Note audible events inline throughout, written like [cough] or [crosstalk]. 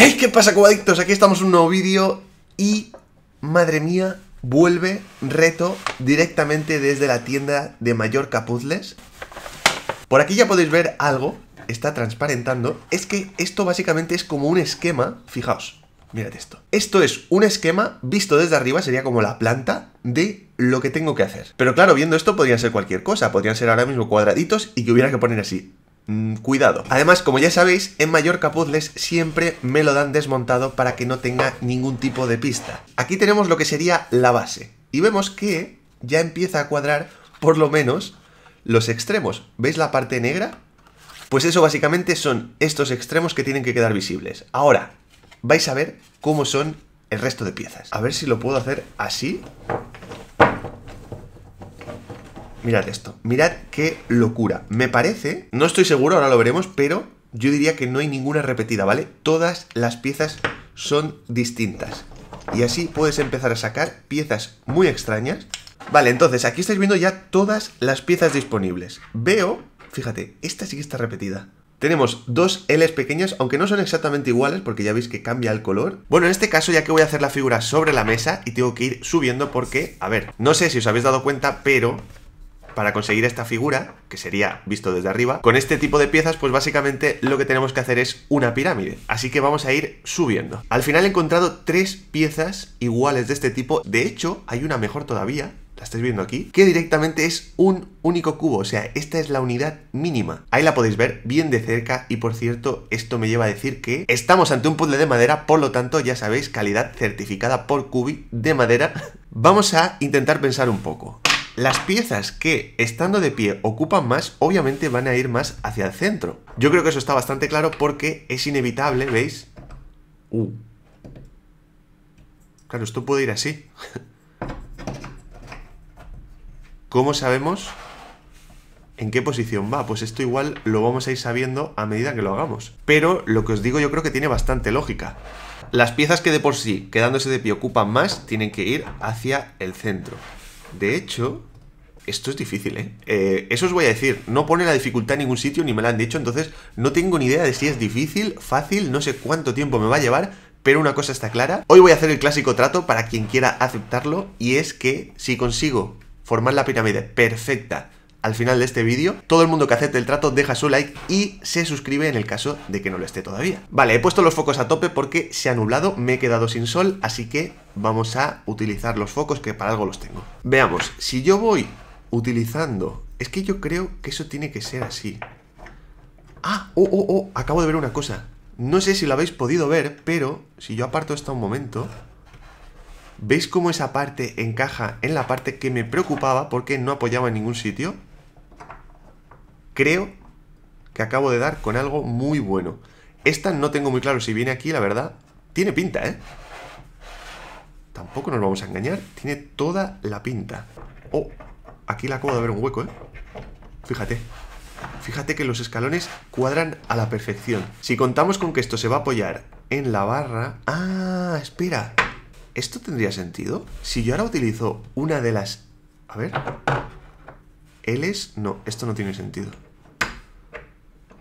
¡Ey! ¿Qué pasa, cubadictos? Aquí estamos en un nuevo vídeo y, madre mía, vuelve reto directamente desde la tienda de Mayor Capuzles. Por aquí ya podéis ver algo, está transparentando. Es que esto básicamente es como un esquema, fijaos, mirad esto. Esto es un esquema visto desde arriba, sería como la planta de lo que tengo que hacer. Pero claro, viendo esto podrían ser cualquier cosa, podrían ser ahora mismo cuadraditos y que hubiera que poner así Mm, cuidado. Además, como ya sabéis, en Mallorca Puzzles siempre me lo dan desmontado para que no tenga ningún tipo de pista. Aquí tenemos lo que sería la base. Y vemos que ya empieza a cuadrar, por lo menos, los extremos. ¿Veis la parte negra? Pues eso básicamente son estos extremos que tienen que quedar visibles. Ahora, vais a ver cómo son el resto de piezas. A ver si lo puedo hacer así Mirad esto, mirad qué locura. Me parece, no estoy seguro, ahora lo veremos, pero yo diría que no hay ninguna repetida, ¿vale? Todas las piezas son distintas. Y así puedes empezar a sacar piezas muy extrañas. Vale, entonces aquí estáis viendo ya todas las piezas disponibles. Veo, fíjate, esta sí que está repetida. Tenemos dos L pequeñas, aunque no son exactamente iguales porque ya veis que cambia el color. Bueno, en este caso ya que voy a hacer la figura sobre la mesa y tengo que ir subiendo porque, a ver, no sé si os habéis dado cuenta, pero para conseguir esta figura, que sería visto desde arriba, con este tipo de piezas pues básicamente lo que tenemos que hacer es una pirámide. Así que vamos a ir subiendo. Al final he encontrado tres piezas iguales de este tipo. De hecho, hay una mejor todavía, la estáis viendo aquí, que directamente es un único cubo, o sea, esta es la unidad mínima. Ahí la podéis ver bien de cerca y por cierto, esto me lleva a decir que estamos ante un puzzle de madera, por lo tanto, ya sabéis, calidad certificada por Cubi de madera. [laughs] Vamos a intentar pensar un poco las piezas que, estando de pie, ocupan más, obviamente van a ir más hacia el centro. Yo creo que eso está bastante claro porque es inevitable, ¿veis? Uh. Claro, esto puede ir así. [laughs] ¿Cómo sabemos en qué posición va? Pues esto igual lo vamos a ir sabiendo a medida que lo hagamos. Pero lo que os digo yo creo que tiene bastante lógica. Las piezas que de por sí, quedándose de pie, ocupan más, tienen que ir hacia el centro. De hecho, esto es difícil, ¿eh? ¿eh? Eso os voy a decir. No pone la dificultad en ningún sitio, ni me la han dicho, entonces no tengo ni idea de si es difícil, fácil, no sé cuánto tiempo me va a llevar, pero una cosa está clara. Hoy voy a hacer el clásico trato para quien quiera aceptarlo, y es que si consigo formar la pirámide perfecta al final de este vídeo. Todo el mundo que acepte el trato deja su like y se suscribe en el caso de que no lo esté todavía. Vale, he puesto los focos a tope porque se ha nublado, me he quedado sin sol, así que vamos a utilizar los focos que para algo los tengo. Veamos, si yo voy utilizando. Es que yo creo que eso tiene que ser así. Ah, oh, oh, oh, acabo de ver una cosa. No sé si lo habéis podido ver, pero si yo aparto hasta un momento, ¿veis cómo esa parte encaja en la parte que me preocupaba porque no apoyaba en ningún sitio? Creo que acabo de dar con algo muy bueno. Esta no tengo muy claro si viene aquí, la verdad. Tiene pinta, ¿eh? Tampoco nos vamos a engañar, tiene toda la pinta. Oh, Aquí la acabo de ver un hueco, ¿eh? Fíjate. Fíjate que los escalones cuadran a la perfección. Si contamos con que esto se va a apoyar en la barra... ¡Ah! Espera. ¿Esto tendría sentido? Si yo ahora utilizo una de las... A ver... L's... No, esto no tiene sentido.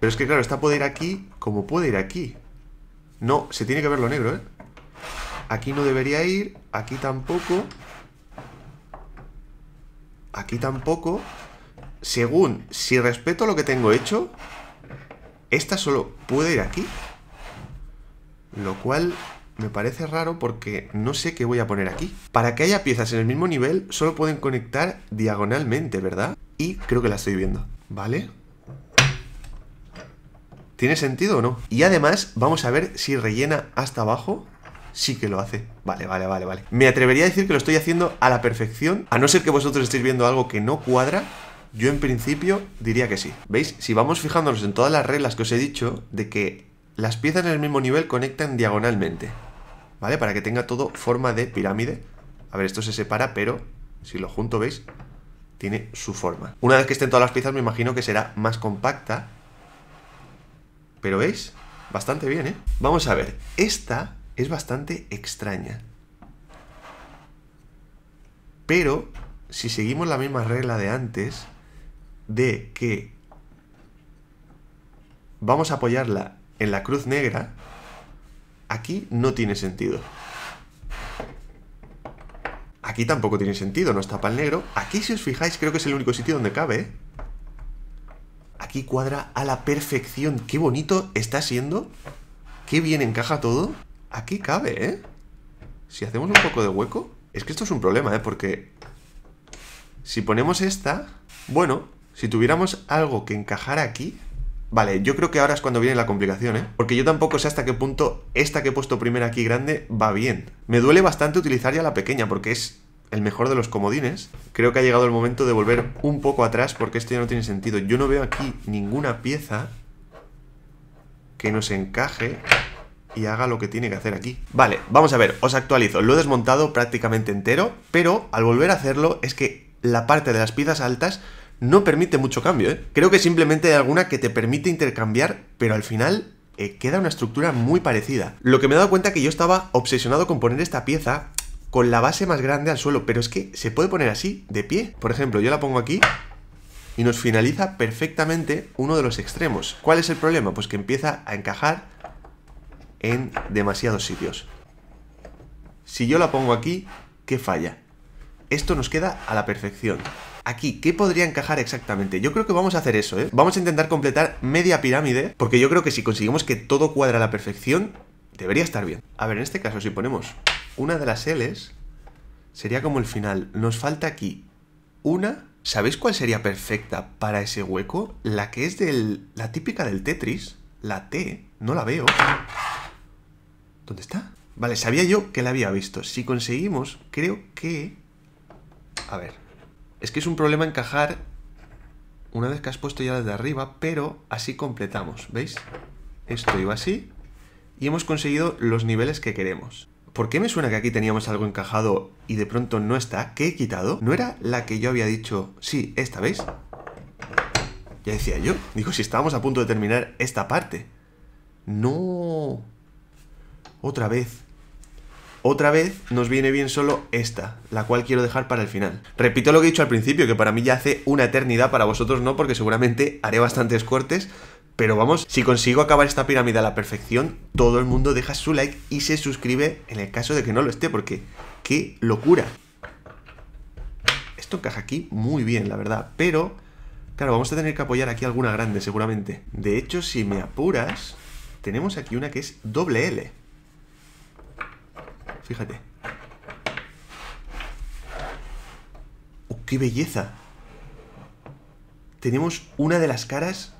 Pero es que claro, esta puede ir aquí como puede ir aquí. No, se tiene que ver lo negro, ¿eh? Aquí no debería ir, aquí tampoco... Aquí tampoco. Según, si respeto lo que tengo hecho, esta solo puede ir aquí. Lo cual me parece raro porque no sé qué voy a poner aquí. Para que haya piezas en el mismo nivel, solo pueden conectar diagonalmente, ¿verdad? Y creo que la estoy viendo. ¿Vale? ¿Tiene sentido o no? Y además, vamos a ver si rellena hasta abajo sí que lo hace. Vale, vale, vale, vale. Me atrevería a decir que lo estoy haciendo a la perfección, a no ser que vosotros estéis viendo algo que no cuadra, yo en principio diría que sí. ¿Veis? Si vamos fijándonos en todas las reglas que os he dicho, de que las piezas en el mismo nivel conectan diagonalmente, ¿vale? Para que tenga todo forma de pirámide. A ver, esto se separa, pero si lo junto, ¿veis? Tiene su forma. Una vez que estén todas las piezas, me imagino que será más compacta. Pero ¿veis? Bastante bien, ¿eh? Vamos a ver. Esta es bastante extraña. Pero si seguimos la misma regla de antes, de que vamos a apoyarla en la cruz negra, aquí no tiene sentido. Aquí tampoco tiene sentido, no está para el negro. Aquí, si os fijáis, creo que es el único sitio donde cabe. ¿eh? Aquí cuadra a la perfección. ¡Qué bonito está siendo! ¡Qué bien encaja todo! Aquí cabe, ¿eh? Si hacemos un poco de hueco... Es que esto es un problema, ¿eh? Porque... Si ponemos esta... Bueno, si tuviéramos algo que encajar aquí... Vale, yo creo que ahora es cuando viene la complicación, ¿eh? Porque yo tampoco sé hasta qué punto esta que he puesto primero aquí grande va bien. Me duele bastante utilizar ya la pequeña porque es el mejor de los comodines. Creo que ha llegado el momento de volver un poco atrás porque esto ya no tiene sentido. Yo no veo aquí ninguna pieza que nos encaje y haga lo que tiene que hacer aquí. Vale, vamos a ver, os actualizo. Lo he desmontado prácticamente entero, pero al volver a hacerlo es que la parte de las piezas altas no permite mucho cambio, ¿eh? Creo que simplemente hay alguna que te permite intercambiar, pero al final eh, queda una estructura muy parecida. Lo que me he dado cuenta que yo estaba obsesionado con poner esta pieza con la base más grande al suelo, pero es que se puede poner así, de pie. Por ejemplo, yo la pongo aquí y nos finaliza perfectamente uno de los extremos. ¿Cuál es el problema? Pues que empieza a encajar en demasiados sitios. Si yo la pongo aquí, ¿qué falla? Esto nos queda a la perfección. Aquí, ¿qué podría encajar exactamente? Yo creo que vamos a hacer eso, ¿eh? Vamos a intentar completar media pirámide, porque yo creo que si conseguimos que todo cuadra a la perfección, debería estar bien. A ver, en este caso, si ponemos una de las L's, sería como el final. Nos falta aquí una... ¿Sabéis cuál sería perfecta para ese hueco? La que es del... la típica del Tetris, la T, no la veo. ¿Dónde está? Vale, sabía yo que la había visto. Si conseguimos, creo que... A ver. Es que es un problema encajar una vez que has puesto ya de arriba, pero así completamos, ¿veis? Esto iba así y hemos conseguido los niveles que queremos. ¿Por qué me suena que aquí teníamos algo encajado y de pronto no está? ¿Qué he quitado? ¿No era la que yo había dicho, sí, esta, ¿veis? Ya decía yo, digo, si estábamos a punto de terminar esta parte. No... Otra vez. Otra vez nos viene bien solo esta, la cual quiero dejar para el final. Repito lo que he dicho al principio, que para mí ya hace una eternidad, para vosotros no, porque seguramente haré bastantes cortes, pero vamos, si consigo acabar esta pirámide a la perfección, todo el mundo deja su like y se suscribe en el caso de que no lo esté, porque qué locura. Esto encaja aquí muy bien, la verdad, pero claro, vamos a tener que apoyar aquí alguna grande seguramente. De hecho, si me apuras, tenemos aquí una que es doble L. Fíjate. Oh, ¡Qué belleza! Tenemos una de las caras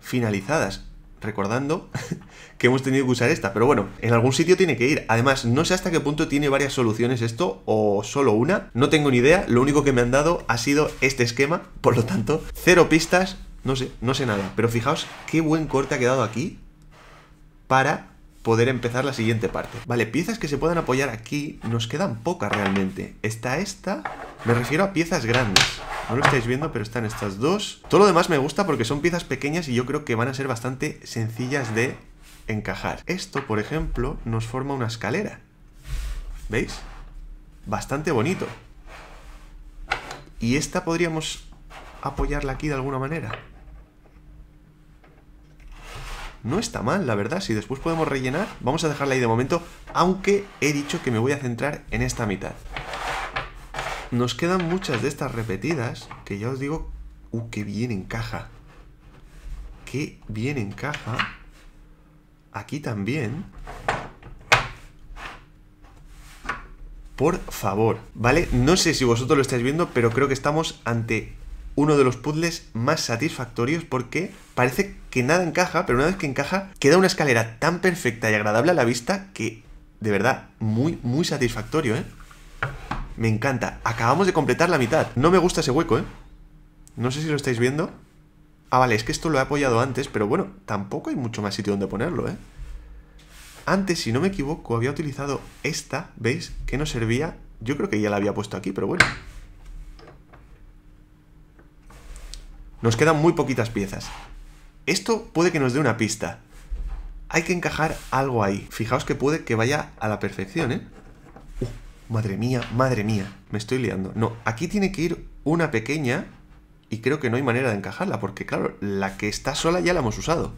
finalizadas. Recordando [laughs] que hemos tenido que usar esta. Pero bueno, en algún sitio tiene que ir. Además, no sé hasta qué punto tiene varias soluciones esto o solo una. No tengo ni idea. Lo único que me han dado ha sido este esquema. Por lo tanto, cero pistas. No sé, no sé nada. Pero fijaos qué buen corte ha quedado aquí para poder empezar la siguiente parte. Vale, piezas que se puedan apoyar aquí, nos quedan pocas realmente. Está esta, me refiero a piezas grandes. No lo estáis viendo, pero están estas dos. Todo lo demás me gusta porque son piezas pequeñas y yo creo que van a ser bastante sencillas de encajar. Esto, por ejemplo, nos forma una escalera. ¿Veis? Bastante bonito. Y esta podríamos apoyarla aquí de alguna manera no está mal, la verdad. Si después podemos rellenar, vamos a dejarla ahí de momento, aunque he dicho que me voy a centrar en esta mitad. Nos quedan muchas de estas repetidas, que ya os digo, ¡uh, qué bien encaja! ¡Qué bien encaja! Aquí también. Por favor, ¿vale? No sé si vosotros lo estáis viendo, pero creo que estamos ante uno de los puzzles más satisfactorios porque parece que nada encaja, pero una vez que encaja, queda una escalera tan perfecta y agradable a la vista que, de verdad, muy, muy satisfactorio, ¿eh? Me encanta. Acabamos de completar la mitad. No me gusta ese hueco, ¿eh? No sé si lo estáis viendo. Ah, vale, es que esto lo he apoyado antes, pero bueno, tampoco hay mucho más sitio donde ponerlo, ¿eh? Antes, si no me equivoco, había utilizado esta, ¿veis? Que no servía. Yo creo que ya la había puesto aquí, pero bueno. Nos quedan muy poquitas piezas. Esto puede que nos dé una pista. Hay que encajar algo ahí. Fijaos que puede que vaya a la perfección, ¿eh? madre mía, madre mía. Me estoy liando. No, aquí tiene que ir una pequeña y creo que no hay manera de encajarla porque, claro, la que está sola ya la hemos usado.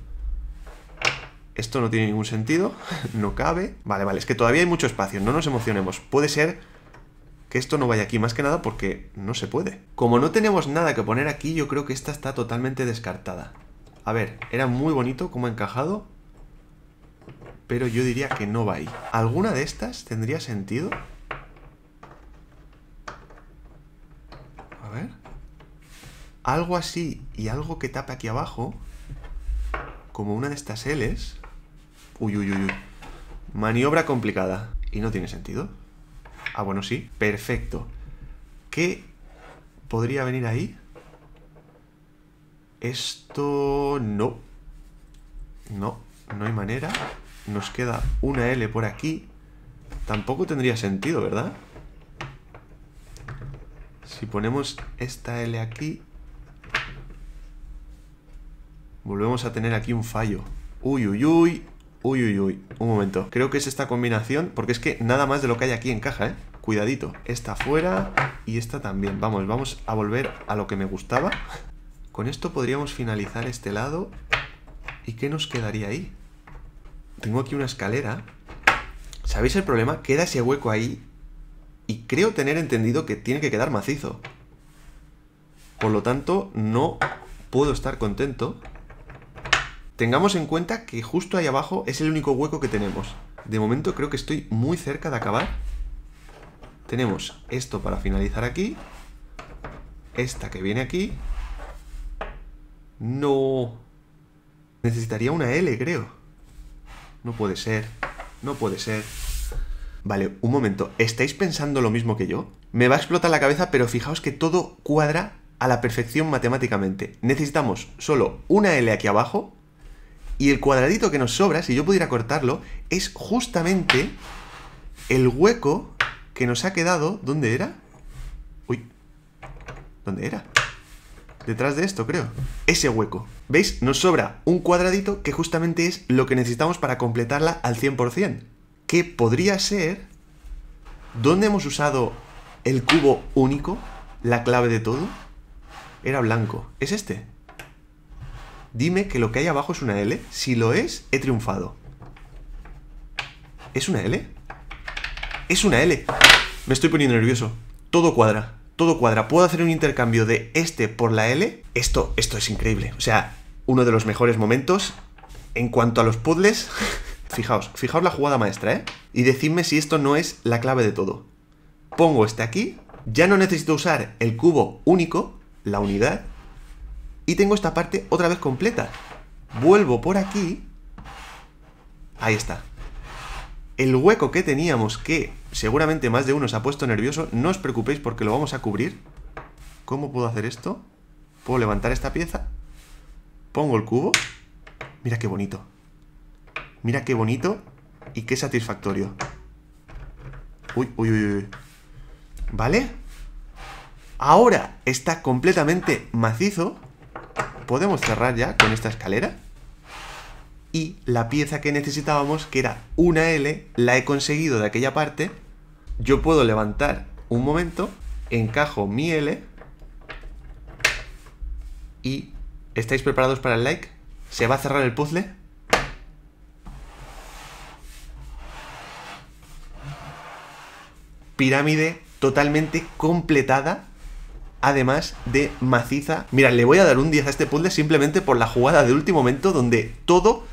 Esto no tiene ningún sentido, [laughs] no cabe. Vale, vale, es que todavía hay mucho espacio, no nos emocionemos. Puede ser que esto no vaya aquí, más que nada porque no se puede. Como no tenemos nada que poner aquí, yo creo que esta está totalmente descartada. A ver, era muy bonito como ha encajado, pero yo diría que no va ahí. ¿Alguna de estas tendría sentido? A ver. Algo así y algo que tape aquí abajo, como una de estas L's. Uy, uy, uy, uy. Maniobra complicada. Y no tiene sentido. Ah, bueno, sí. Perfecto. ¿Qué podría venir ahí? Esto... no. No, no hay manera. Nos queda una L por aquí. Tampoco tendría sentido, ¿verdad? Si ponemos esta L aquí... Volvemos a tener aquí un fallo. Uy, uy, uy. Uy, uy, uy, un momento. Creo que es esta combinación, porque es que nada más de lo que hay aquí encaja, ¿eh? Cuidadito. Esta fuera y esta también. Vamos, vamos a volver a lo que me gustaba. Con esto podríamos finalizar este lado. ¿Y qué nos quedaría ahí? Tengo aquí una escalera. ¿Sabéis el problema? Queda ese hueco ahí y creo tener entendido que tiene que quedar macizo. Por lo tanto, no puedo estar contento Tengamos en cuenta que justo ahí abajo es el único hueco que tenemos. De momento creo que estoy muy cerca de acabar. Tenemos esto para finalizar aquí. Esta que viene aquí. No. Necesitaría una L, creo. No puede ser. No puede ser. Vale, un momento. ¿Estáis pensando lo mismo que yo? Me va a explotar la cabeza, pero fijaos que todo cuadra a la perfección matemáticamente. Necesitamos solo una L aquí abajo y el cuadradito que nos sobra, si yo pudiera cortarlo, es justamente el hueco que nos ha quedado... ¿Dónde era? Uy. ¿Dónde era? Detrás de esto, creo. Ese hueco. ¿Veis? Nos sobra un cuadradito que justamente es lo que necesitamos para completarla al 100%. Que podría ser... ¿Dónde hemos usado el cubo único? La clave de todo. Era blanco. ¿Es este? Dime que lo que hay abajo es una L. Si lo es, he triunfado. ¿Es una L? ¡Es una L! Me estoy poniendo nervioso. Todo cuadra. Todo cuadra. Puedo hacer un intercambio de este por la L. Esto, esto es increíble. O sea, uno de los mejores momentos. En cuanto a los puzzles, [laughs] fijaos, fijaos la jugada maestra, ¿eh? Y decidme si esto no es la clave de todo. Pongo este aquí, ya no necesito usar el cubo único, la unidad, y tengo esta parte otra vez completa. Vuelvo por aquí. Ahí está. El hueco que teníamos, que seguramente más de uno se ha puesto nervioso, no os preocupéis porque lo vamos a cubrir. ¿Cómo puedo hacer esto? Puedo levantar esta pieza. Pongo el cubo. Mira qué bonito. Mira qué bonito y qué satisfactorio. Uy, uy, uy, uy. ¿Vale? Ahora está completamente macizo podemos cerrar ya con esta escalera. Y la pieza que necesitábamos, que era una L, la he conseguido de aquella parte. Yo puedo levantar un momento, encajo mi L. Y, ¿estáis preparados para el like? ¿Se va a cerrar el puzzle? Pirámide totalmente completada además de maciza. Mira, le voy a dar un 10 a este puzzle simplemente por la jugada de último momento donde todo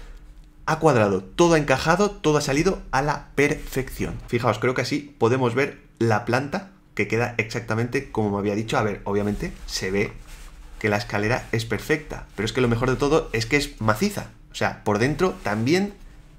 ha cuadrado, todo ha encajado, todo ha salido a la perfección. Fijaos, creo que así podemos ver la planta que queda exactamente como me había dicho. A ver, obviamente se ve que la escalera es perfecta, pero es que lo mejor de todo es que es maciza. O sea, por dentro también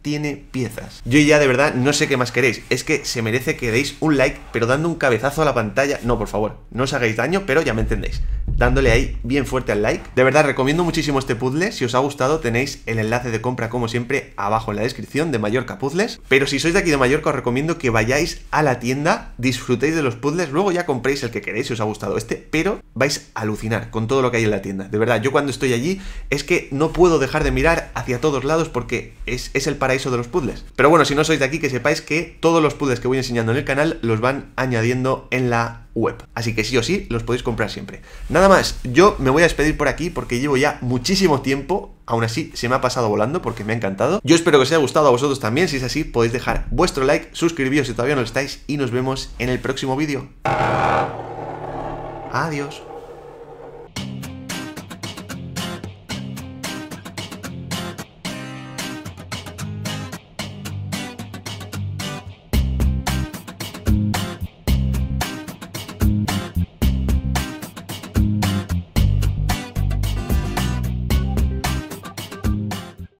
tiene piezas. Yo ya de verdad no sé qué más queréis. Es que se merece que deis un like, pero dando un cabezazo a la pantalla. No, por favor, no os hagáis daño, pero ya me entendéis. Dándole ahí bien fuerte al like. De verdad, recomiendo muchísimo este puzzle. Si os ha gustado, tenéis el enlace de compra, como siempre, abajo en la descripción de Mallorca Puzzles. Pero si sois de aquí de Mallorca, os recomiendo que vayáis a la tienda, disfrutéis de los puzzles, luego ya compréis el que queréis si os ha gustado este, pero vais a alucinar con todo lo que hay en la tienda. De verdad, yo cuando estoy allí es que no puedo dejar de mirar hacia todos lados porque es, es el paraíso eso de los puzzles. Pero bueno, si no sois de aquí, que sepáis que todos los puzzles que voy enseñando en el canal los van añadiendo en la web. Así que sí o sí, los podéis comprar siempre. Nada más, yo me voy a despedir por aquí porque llevo ya muchísimo tiempo. Aún así, se me ha pasado volando porque me ha encantado. Yo espero que os haya gustado a vosotros también. Si es así, podéis dejar vuestro like, suscribiros si todavía no lo estáis y nos vemos en el próximo vídeo. Adiós.